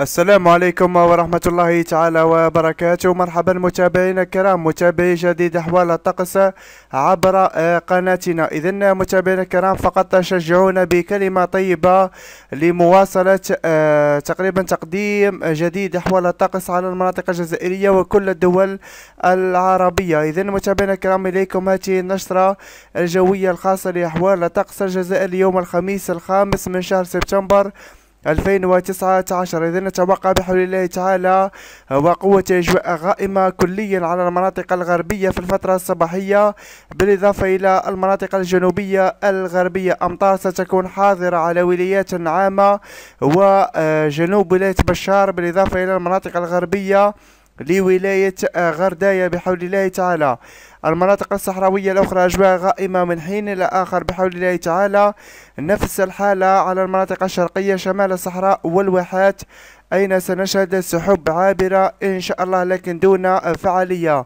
السلام عليكم ورحمة الله تعالى وبركاته مرحبا متابعينا الكرام متابعي جديد أحوال الطقس عبر قناتنا إذا متابعينا الكرام فقط شجعونا بكلمة طيبة لمواصلة آه، تقريبا تقديم جديد أحوال الطقس على المناطق الجزائرية وكل الدول العربية إذا متابعينا الكرام إليكم هذه النشرة الجوية الخاصة لأحوال الطقس الجزائر اليوم الخميس الخامس من شهر سبتمبر 2019 إذا نتوقع بحول الله تعالى وقوة أجواء غائمة كليا على المناطق الغربية في الفترة الصباحية بالإضافة إلى المناطق الجنوبية الغربية أمطار ستكون حاضرة على ولايات عامة وجنوب ولاية بشار بالإضافة إلى المناطق الغربية لولاية غرداية بحول الله تعالى المناطق الصحراوية الأخرى أجواء غائمة من حين إلى آخر بحول الله تعالى نفس الحالة على المناطق الشرقية شمال الصحراء والواحات أين سنشهد سحب عابرة إن شاء الله لكن دون فعالية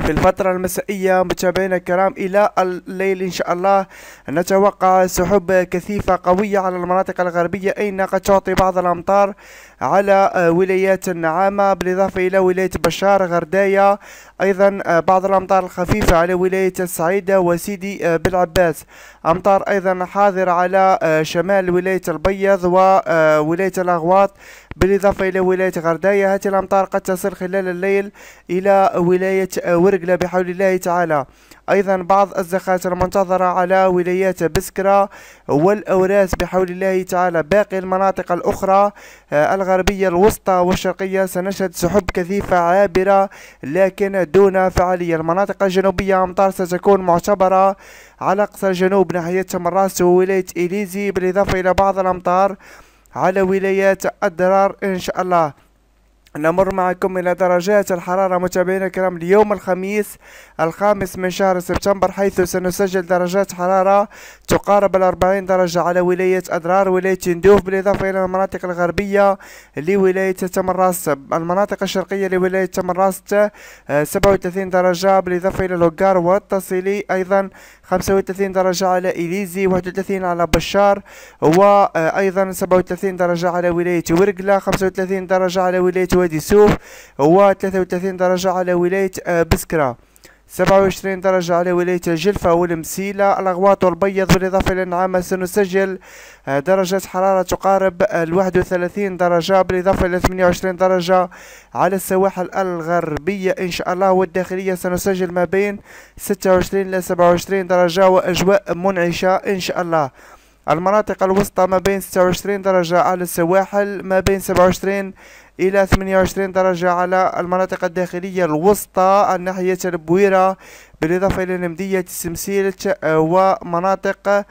في الفترة المسائية متابعينا الكرام إلى الليل إن شاء الله نتوقع سحب كثيفة قوية على المناطق الغربية أين قد تعطي بعض الأمطار على ولايات النعامة بالإضافة إلى ولاية بشار غرداية أيضا بعض الأمطار الخفيفة على ولاية السعيدة وسيدي بالعباس أمطار أيضا حاضرة على شمال ولاية البيض وولاية الأغواط بالإضافة إلى ولاية غرداية هذه الأمطار قد تصل خلال الليل إلى ولاية ورقلة بحول الله تعالى أيضا بعض الزخات المنتظرة على ولايات بسكرة والأوراس بحول الله تعالى باقي المناطق الأخرى آه، الغربية الوسطى والشرقية سنشهد سحب كثيفة عابرة لكن دون فعالية المناطق الجنوبية أمطار ستكون معتبرة على أقصى الجنوب ناحية تمراس وولاية إليزي بالإضافة إلى بعض الأمطار على ولايات الدرار إن شاء الله نمر معكم إلى درجات الحرارة متابعينا الكرام اليوم الخميس الخامس من شهر سبتمبر حيث سنسجل درجات حرارة تقارب الأربعين درجة على ولاية أدرار ولاية تندوف بالإضافة إلى المناطق الغربية لولاية تمراس المناطق الشرقية لولاية تمراس 37 آه، درجة بالإضافة إلى لوغار والتصيلي أيضا 35 درجة على إليزي 31 على بشار وأيضا 37 درجة على ولاية ورقلة 35 درجة على ولاية وادي سوف هو 33 درجة على ولاية آه، بسكرة 27 درجة على ولاية الجلفة والمسيلة الأغواط والبيض بالإضافة إلى النعامة سنسجل آه، درجة حرارة تقارب آه، ال 31 درجة بالإضافة إلى 28 درجة على السواحل الغربية إن شاء الله والداخلية سنسجل ما بين 26 إلى 27 درجة وأجواء منعشة إن شاء الله المناطق الوسطى ما بين 26 درجة على السواحل ما بين 27 إلى 28 درجة على المناطق الداخلية الوسطى الناحية البويرة بالإضافة إلى نمدية السمسيلت ومناطق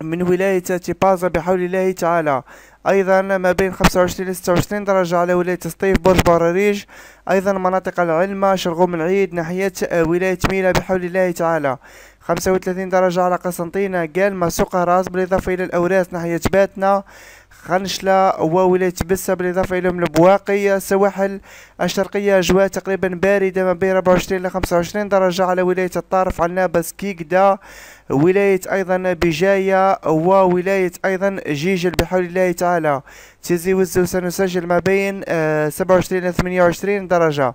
من ولاية تيبازا بحول الله تعالى أيضا ما بين 25 إلى 26 درجة على ولاية سطيف برج براريج أيضا مناطق العلمة شرغوم العيد ناحية ولاية ميلا بحول الله تعالى 35 درجة على قسنطينة قالما سقراص بالإضافة إلى الأوراس ناحية باتنا خنشلة وولاية بسة بالإضافة إلى البواقي السواحل الشرقية أجواء تقريبا باردة ما بين 24 إلى 25 درجة على ولاية الطارف عنابة كيكدا ولاية أيضا بجاية وولاية أيضا جيجل بحول الله تعالى تيزي وزو سنسجل ما بين 27 آه، إلى 28 درجة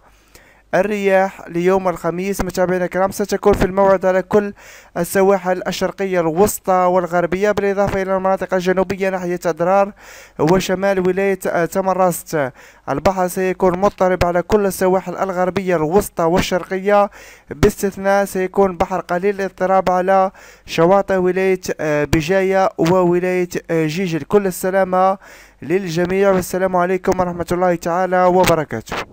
الرياح ليوم الخميس متابعينا الكرام ستكون في الموعد على كل السواحل الشرقية الوسطى والغربية بالإضافة إلى المناطق الجنوبية ناحية أدرار وشمال ولاية تمرست البحر سيكون مضطرب على كل السواحل الغربية الوسطى والشرقية باستثناء سيكون بحر قليل الاضطراب على شواطئ ولاية آه، بجاية وولاية آه، جيجل كل السلامة للجميع والسلام عليكم ورحمة الله تعالى وبركاته